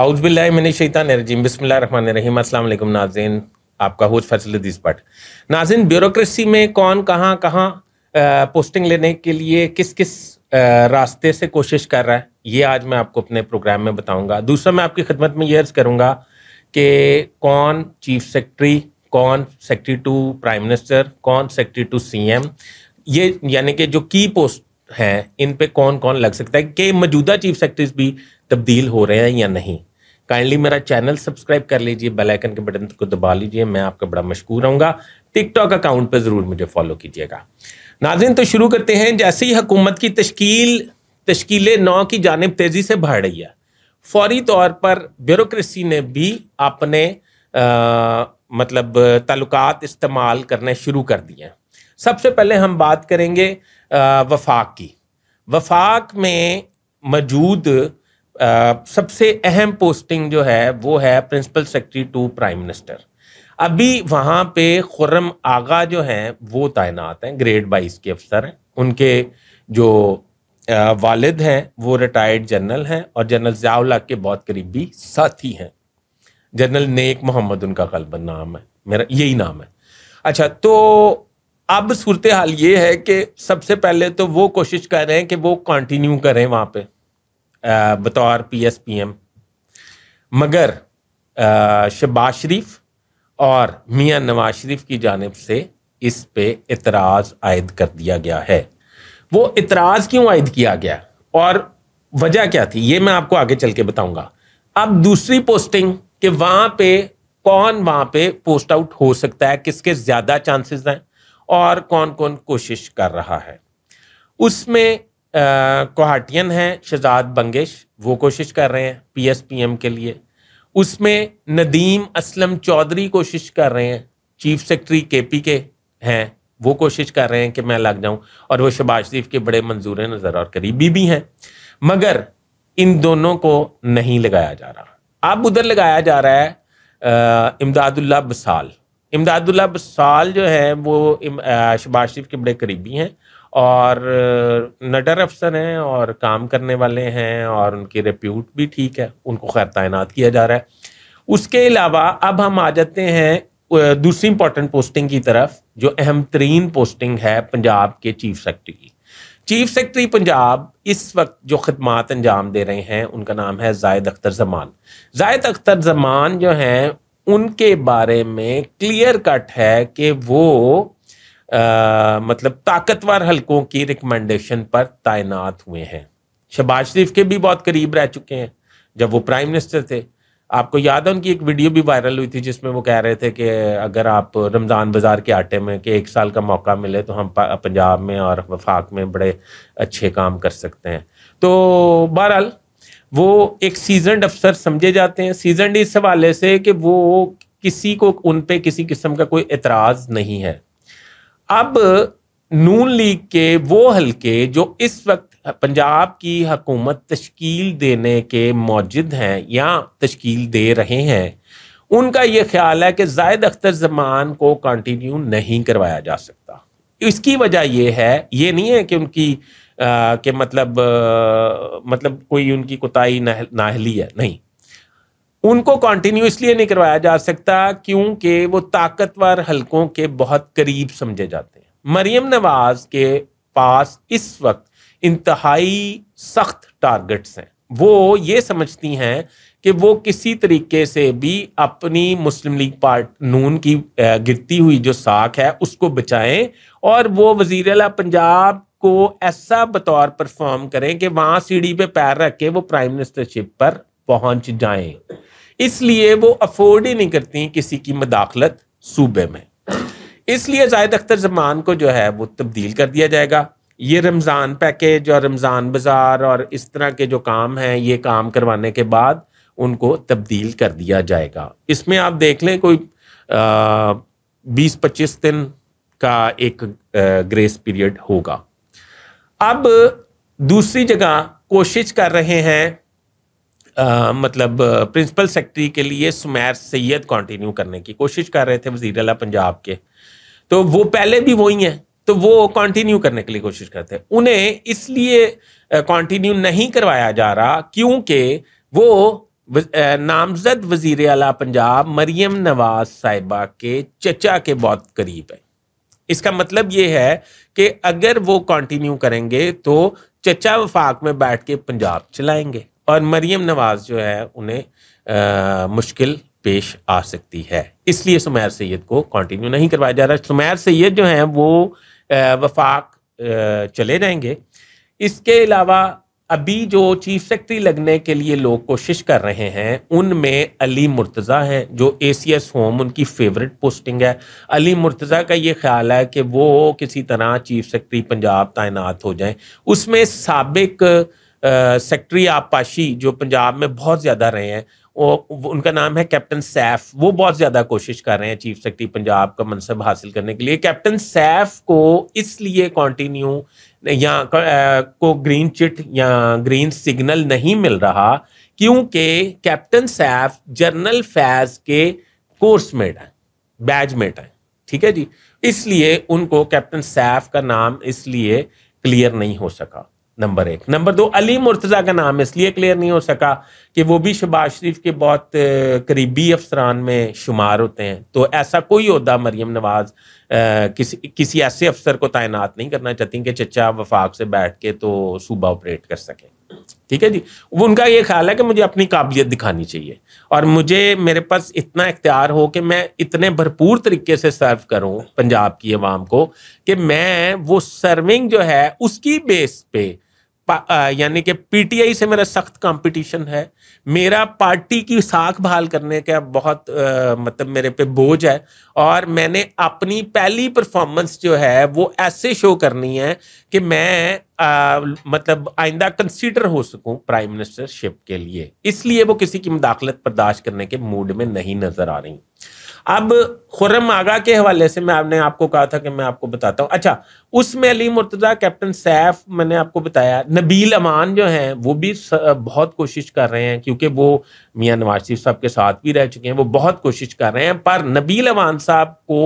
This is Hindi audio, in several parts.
आउजबिल्लाशैतानरजीम नाजिन आपका होस्ट फैसल दीस नाजिन ब्यूरोक्रेसी में कौन कहाँ कहाँ पोस्टिंग लेने के लिए किस किस रास्ते से कोशिश कर रहा है ये आज मैं आपको अपने प्रोग्राम में बताऊंगा दूसरा मैं आपकी खिदमत में ये अर्ज़ करूँगा कि कौन चीफ सेक्रेटरी कौन सेक्रेटरी टू प्राइम मिनिस्टर कौन सेक्रेटरी टू सीएम ये यानी कि जो की पोस्ट हैं इन पे कौन कौन लग सकता है कि मौजूदा चीफ सेक्रेटरीज भी तब्दील हो रहे हैं या नहीं काइंडली मेरा चैनल सब्सक्राइब कर लीजिए बेल आइकन के बटन को दबा लीजिए मैं आपका बड़ा मशहूर रहूँगा टिकटॉक अकाउंट पर ज़रूर मुझे फॉलो कीजिएगा नाजिन तो शुरू करते हैं जैसे ही हुकूमत की तश्कील तश्कील नौ की जानब तेज़ी से बढ़ रही है फौरी तौर पर ब्यूरोसी ने भी अपने आ, मतलब ताल्लुक इस्तेमाल करने शुरू कर दिए हैं सबसे पहले हम बात करेंगे वफाक की वफाक में मौजूद सबसे अहम पोस्टिंग जो है वो है principal secretary to prime minister अभी वहाँ पे खुर्रम आगा जो हैं वो तैनात हैं ग्रेड बाईस के अफसर हैं उनके जो वालिद हैं वो रिटायर्ड जनरल हैं और जनरल जयाउल्ला के बहुत करीबी साथी हैं जनरल नेक मोहम्मद उनका कलबन नाम है मेरा यही नाम है अच्छा तो अब सूरत हाल ये है कि सबसे पहले तो वो कोशिश कर रहे हैं कि वो कंटिन्यू करें वहाँ पे बतौर पी एस पी एम मगर शबाज शरीफ और मियाँ नवाज शरीफ की जानब से इस पे इतराज आयद कर दिया गया है वो इतराज क्यों आयद किया गया और वजह क्या थी ये मैं आपको आगे चल के बताऊंगा अब दूसरी पोस्टिंग कि वहाँ पे कौन वहाँ पे पोस्ट आउट हो सकता है किसके ज़्यादा चांसेस हैं और कौन कौन कोशिश कर रहा है उसमें कोहाटियन हैं शहजाद बंगेश वो कोशिश कर रहे हैं पी एस पी एम के लिए उसमें नदीम असलम चौधरी कोशिश कर रहे हैं चीफ सेक्रेटरी के पी के हैं वो कोशिश कर रहे हैं कि मैं लग जाऊं और वो शबाज शरीफ के बड़े मंजूर नज़र और करीबी भी हैं मगर इन दोनों को नहीं लगाया जा रहा अब उधर लगाया जा रहा है इमदादुल्ला बसाल इमदादुल्ला बसाल जो है वो शबाज शरीफ के बड़े करीबी हैं और नडर अफसर हैं और काम करने वाले हैं और उनकी रिप्यूट भी ठीक है उनको खैर तैनात किया जा रहा है उसके अलावा अब हम आ जाते हैं दूसरी इंपॉर्टेंट पोस्टिंग की तरफ जो अहम तरीन पोस्टिंग है पंजाब के चीफ सेक्रेटरी की चीफ सेक्रेटरी पंजाब इस वक्त जो खदमात अंजाम दे रहे हैं उनका नाम है जायद अख्तर जमान जायद अख्तर जमान जो हैं उनके बारे में क्लियर कट है कि वो आ, मतलब ताकतवर हलकों की रिकमेंडेशन पर तैनात हुए हैं शहबाज शरीफ के भी बहुत करीब रह चुके हैं जब वो प्राइम मिनिस्टर थे आपको याद है उनकी एक वीडियो भी वायरल हुई थी जिसमें वो कह रहे थे कि अगर आप रमज़ान बाज़ार के आटे में कि एक साल का मौका मिले तो हम पंजाब में और वफाक में बड़े अच्छे काम कर सकते हैं तो बहरहाल वो एक सीजनड अफसर समझे जाते हैं सीजनड इस हवाले से कि वो किसी को उन पर किसी किस्म का कोई एतराज़ नहीं है अब नून लीग के वो हलके जो इस वक्त पंजाब की हकूमत तश्कील देने के मौजूद हैं या तश्कील दे रहे हैं उनका ये ख्याल है कि जायद अख्तर जमान को कंटिन्यू नहीं करवाया जा सकता इसकी वजह यह है ये नहीं है कि उनकी कि मतलब आ, मतलब कोई उनकी कोताही नाहली है नहीं उनको कंटिन्यू इसलिए नहीं करवाया जा सकता क्योंकि वो ताकतवर हलकों के बहुत करीब समझे जाते हैं मरियम नवाज के पास इस वक्त इंतहाई सख्त टारगेट्स हैं वो ये समझती हैं कि वो किसी तरीके से भी अपनी मुस्लिम लीग पार्ट नून की गिरती हुई जो साख है उसको बचाएं और वो वजीर अला पंजाब को ऐसा बतौर परफॉर्म करें कि वहां सीढ़ी पे पैर रख के वो प्राइम मिनिस्टरशिप पर पहुंच जाएं इसलिए वो अफोर्ड ही नहीं करती किसी की मदाखलत सूबे में इसलिए जायद अख्तर जमान को जो है वो तब्दील कर दिया जाएगा ये रमज़ान पैकेज और रमज़ान बाज़ार और इस तरह के जो काम हैं ये काम करवाने के बाद उनको तब्दील कर दिया जाएगा इसमें आप देख लें कोई बीस पच्चीस दिन का एक ग्रेस पीरियड होगा अब दूसरी जगह कोशिश कर रहे हैं आ, मतलब प्रिंसिपल सेक्रेटरी के लिए सुमैर सैयद कंटिन्यू करने की कोशिश कर रहे थे वजीर अला पंजाब के तो वो पहले भी वही हैं तो वो कंटिन्यू करने के लिए कोशिश करते हैं उन्हें इसलिए कंटिन्यू नहीं करवाया जा रहा क्योंकि वो नामजद वजीर अला पंजाब मरियम नवाज साहिबा के चचा के बहुत करीब है इसका मतलब ये है कि अगर वो कंटिन्यू करेंगे तो चचा वफाक में बैठ के पंजाब चलाएंगे और मरियम नवाज जो है उन्हें आ, मुश्किल पेश आ सकती है इसलिए सुमैर सैद को कंटिन्यू नहीं करवाया जा रहा सुमैर सैद जो हैं वो आ, वफाक आ, चले जाएंगे इसके अलावा अभी जो चीफ सेक्रेटरी लगने के लिए लोग कोशिश कर रहे हैं उनमें अली मुर्तज़ा हैं जो ए सी एस होम उनकी फेवरेट पोस्टिंग है अली मुर्तज़ा का ये ख्याल है कि वो किसी तरह चीफ सेक्रेटरी पंजाब तैनात हो जाएं उसमें सबक सेक्रेटरी आबपाशी जो पंजाब में बहुत ज़्यादा रहे हैं उनका नाम है कैप्टन सैफ वो बहुत ज्यादा कोशिश कर रहे हैं चीफ सेक्रेटरी पंजाब का मनसब हासिल करने के लिए कैप्टन सैफ को इसलिए कंटिन्यू या को ग्रीन चिट या ग्रीन सिग्नल नहीं मिल रहा क्योंकि कैप्टन सैफ जनरल फैज के कोर्स मेट बैज बैचमेट है ठीक है जी इसलिए उनको कैप्टन सैफ का नाम इसलिए क्लियर नहीं हो सका नंबर एक नंबर दो अली मुर्तज़ा का नाम इसलिए क्लियर नहीं हो सका कि वो भी शबाज शरीफ के बहुत करीबी अफसरान में शुमार होते हैं तो ऐसा कोई अहदा मरियम नवाज किसी किसी ऐसे अफसर को तैनात नहीं करना चाहती कि चचा वफाक से बैठ के तो सूबा ऑपरेट कर सकें ठीक है जी वो उनका ये ख्याल है कि मुझे अपनी काबिलियत दिखानी चाहिए और मुझे मेरे पास इतना इख्तियार हो कि मैं इतने भरपूर तरीके से सर्व करूं पंजाब की आवाम को कि मैं वो सर्विंग जो है उसकी बेस पे यानी कि पीटीआई से मेरा सख्त कंपटीशन है मेरा पार्टी की साख भाल करने का बहुत आ, मतलब मेरे पे बोझ है और मैंने अपनी पहली परफॉर्मेंस जो है वो ऐसे शो करनी है कि मैं आ, मतलब आइंदा कंसीडर हो सकूं प्राइम मिनिस्टरशिप के लिए इसलिए वो किसी की मुदाखलत बर्दाश्त करने के मूड में नहीं नजर आ रही अब खुर्रम आगा के हवाले से मैं आपने आपको कहा था कि मैं आपको बताता हूँ अच्छा उसमें अली मुर्तज़ा कैप्टन सैफ मैंने आपको बताया नबील अमान जो हैं वो भी बहुत कोशिश कर रहे हैं क्योंकि वो मियाँ नवाज शरीफ साहब के साथ भी रह चुके हैं वो बहुत कोशिश कर रहे हैं पर नबील अमान साहब को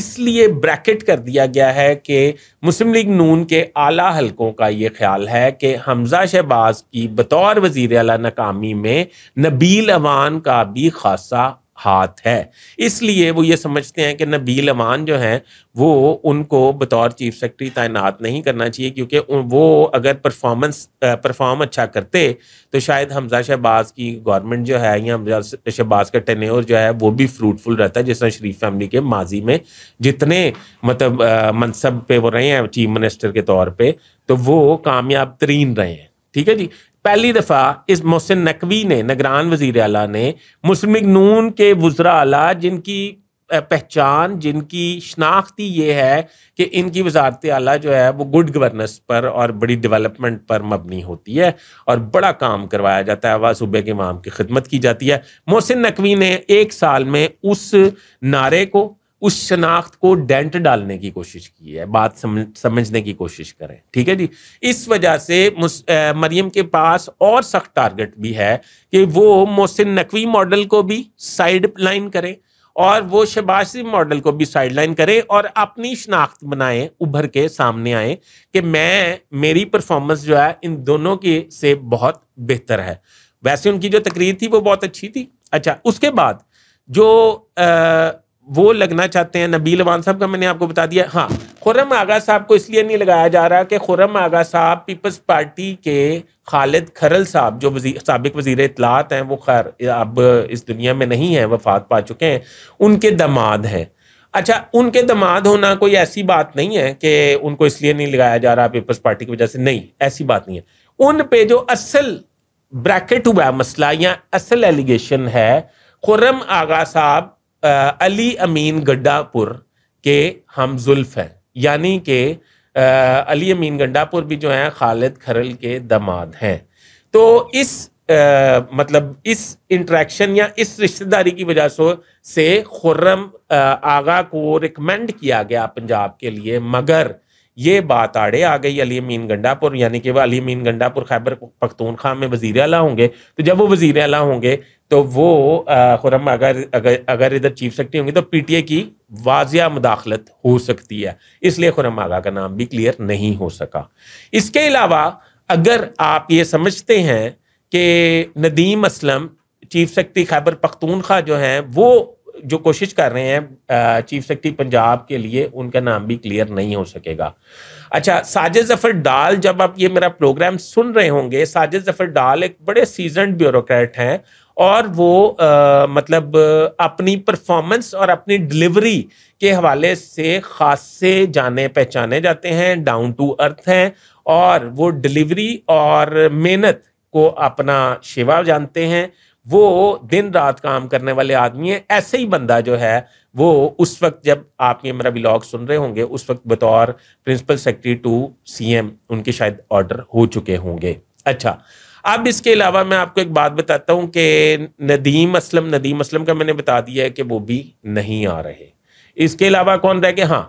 इसलिए ब्रैकेट कर दिया गया है कि मुस्लिम लीग नून के आला हलकों का ये ख्याल है कि हमजा शहबाज की बतौर वजीर अला नाकामी में नबील अमान का भी खासा हाथ है इसलिए वो ये समझते हैं कि नबील अमान जो हैं वो उनको बतौर चीफ सेक्रेटरी तैनात नहीं करना चाहिए क्योंकि वो अगर परफॉर्मेंस परफॉर्म अच्छा करते तो शायद हमजा शहबाज की गवर्नमेंट जो है या हमजा शहबाज का टेन्योर जो है वो भी फ्रूटफुल रहता है जिस तरह शरीफ फैमिली के माजी में जितने मतलब मनसब पे वो रहे हैं चीफ मिनिस्टर के तौर पर तो वो कामयाब तरीन रहे हैं ठीक है जी पहली दफ़ा इस मोहसिन नकवी ने नगरान वजीर अला ने मुस्लिम नून के वज्रा अला जिनकी पहचान जिनकी शनाख्ती ये है कि इनकी वजारत आला जो है वो गुड गवर्नेंस पर और बड़ी डेवलपमेंट पर मबनी होती है और बड़ा काम करवाया जाता है वह सूबे के माम की खिदमत की जाती है मोहसिन नकवी ने एक साल में उस नारे को उस शनाख्त को डेंट डालने की कोशिश की है बात समझने की कोशिश करें ठीक है जी इस वजह से मरियम के पास और सख्त टारगेट भी है कि वो मोहसिन नकवी मॉडल को भी साइड लाइन करें और वो शबाशी मॉडल को भी साइड लाइन करें और अपनी शनाख्त बनाएं उभर के सामने आए कि मैं मेरी परफॉर्मेंस जो है इन दोनों के से बहुत बेहतर है वैसे उनकी जो तकरीर थी वो बहुत अच्छी थी अच्छा उसके बाद जो आ, वो लगना चाहते हैं नबील वान साहब का मैंने आपको बता दिया हाँ खुरम आगा साहब को इसलिए नहीं लगाया जा रहा कि खुरम आगा साहब पीपल्स पार्टी के खालिद खरल साहब जो वजी सबक वजीर इतलात हैं वो खैर अब इस दुनिया में नहीं है वफात पा चुके हैं उनके दमाद हैं अच्छा उनके दमाद होना कोई ऐसी बात नहीं है कि उनको इसलिए नहीं लगाया जा रहा पीपल्स पार्टी की वजह से नहीं ऐसी बात नहीं है उन पे जो असल ब्रैकेट हुआ मसला या असल एलिगेशन है खुरम आगा साहब अली अमीन गड्ढापुर के हम जुल्फ हैं यानी के आ, अली अमीन गड्ढापुर भी जो है खालिद खरल के दामाद हैं तो इस आ, मतलब इस इंट्रैक्शन या इस रिश्तेदारी की वजह से खुर्रम आगा को रिकमेंड किया गया पंजाब के लिए मगर ये बात आड़े आ गई अली अमीन गंडापुर यानी कि वह अली अमीन गंडापुर खैबर पख्तूनख्वा में वजीर अला होंगे तो जब वो वजीर अला होंगे तो वो खुरम अगर अगर अगर इधर चीफ सेक्रेटरी होंगी तो पीटीए की वाजिया मुदाखलत हो सकती है इसलिए खुरम आगा का नाम भी क्लियर नहीं हो सका इसके अलावा अगर आप ये समझते हैं कि नदीम असलम चीफ सेक्रेटरी खैबर पख्तूनखा जो हैं वो जो कोशिश कर रहे हैं चीफ सेक्रेटरी पंजाब के लिए उनका नाम भी क्लियर नहीं हो सकेगा अच्छा साजिद जफर डाल जब आप ये मेरा प्रोग्राम सुन रहे होंगे साजिद जफर डाल एक बड़े सीजन ब्यूरोक्रेट हैं और वो आ, मतलब अपनी परफॉर्मेंस और अपनी डिलीवरी के हवाले से खास से जाने पहचाने जाते हैं डाउन टू अर्थ हैं और वो डिलीवरी और मेहनत को अपना शेवा जानते हैं वो दिन रात काम करने वाले आदमी है ऐसे ही बंदा जो है वो उस वक्त जब आप ये मेरा ब्लॉग सुन रहे होंगे उस वक्त बतौर प्रिंसिपल सेक्रेटरी टू सीएम उनके शायद ऑर्डर हो चुके होंगे अच्छा अब इसके अलावा मैं आपको एक बात बताता हूँ कि नदीम असलम नदीम असलम का मैंने बता दिया है कि वो भी नहीं आ रहे इसके अलावा कौन रह गए हाँ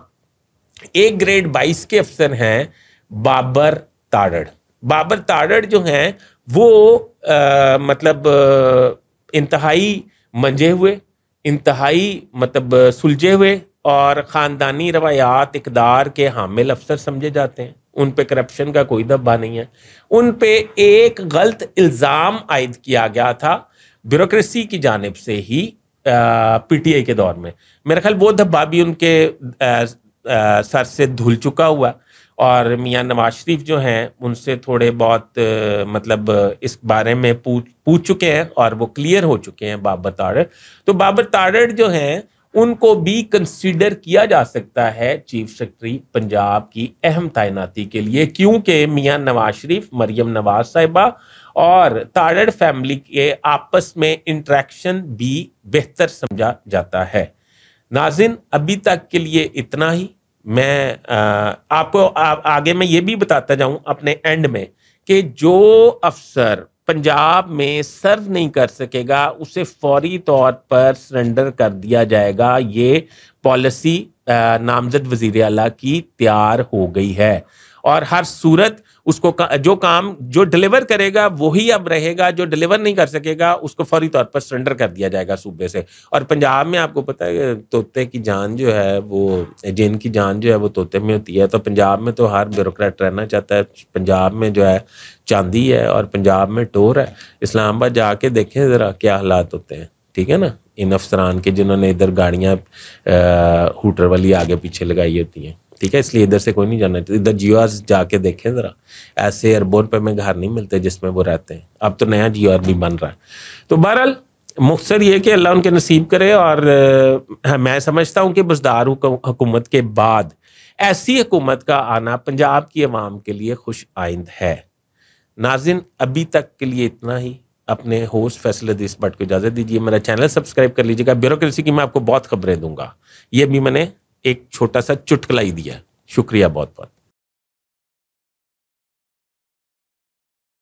एक ग्रेड बाईस के अफसर हैं बाबर ताड़ड़ बाबर ताड़ड़ जो हैं वो आ, मतलब इंतहाई मंजे हुए इंतहाई मतलब सुलझे हुए और ख़ानदानी रवायात इकदार के हामिल अफसर समझे जाते हैं उन पे करप्शन का कोई धब्बा नहीं है उन पे एक गलत इल्ज़ाम आयद किया गया था ब्यूरोक्रेसी की जानब से ही पीटीआई के दौर में मेरा ख्याल वो धब्बा भी उनके आ, आ, सर से धुल चुका हुआ और मियां नवाज शरीफ जो हैं उनसे थोड़े बहुत आ, मतलब इस बारे में पूछ पूछ चुके हैं और वो क्लियर हो चुके हैं बाबर ताड तो बाबर ताड जो हैं उनको भी कंसीडर किया जा सकता है चीफ सेक्रेटरी पंजाब की अहम तैनाती के लिए क्योंकि मियां नवाज शरीफ मरियम नवाज साहिबा और ताड़ड़ फैमिली के आपस में इंट्रैक्शन भी बेहतर समझा जाता है नाजिन अभी तक के लिए इतना ही मैं आ, आपको आ, आगे मैं ये भी बताता जाऊं अपने एंड में कि जो अफसर पंजाब में सर्व नहीं कर सकेगा उसे फौरी तौर पर सरेंडर कर दिया जाएगा ये पॉलिसी नामजद वजीर अला की तैयार हो गई है और हर सूरत उसको का, जो काम जो डिलीवर करेगा वही अब रहेगा जो डिलीवर नहीं कर सकेगा उसको फौरी तौर पर सरेंडर कर दिया जाएगा सूबे से और पंजाब में आपको पता है तोते की जान जो है वो जिन की जान जो है वो तोते में होती है तो पंजाब में तो हर ब्यूरोक्रेट रहना चाहता है पंजाब में जो है चांदी है और पंजाब में टोर है इस्लामाबाद जाके देखें ज़रा क्या हालात होते हैं ठीक है ना इन अफसरान के जिन्होंने इधर गाड़ियाँ हूटर वाली आगे पीछे लगाई होती हैं ठीक है इसलिए इधर से कोई नहीं जाना इधर जियो जाके देखें ज़रा ऐसे एयरबोर्ड पर हमें घर नहीं मिलते जिसमें वो रहते हैं अब तो नया जियो भी बन रहा है तो बहरहाल मुख्तर ये कि अल्लाह उनके नसीब करे और मैं समझता हूँ कि बसदार हुकूमत के बाद ऐसी हुकूमत का आना पंजाब की अवाम के लिए खुश आइंद है नाजिन अभी तक के लिए इतना ही अपने होस्ट फैसले दिस बट को इजाज़त दीजिए मेरा चैनल सब्सक्राइब कर लीजिएगा ब्यूरोक्रेसी की मैं आपको बहुत खबरें दूंगा ये भी मैंने एक छोटा सा चुटकला ही दिया शुक्रिया बहुत बहुत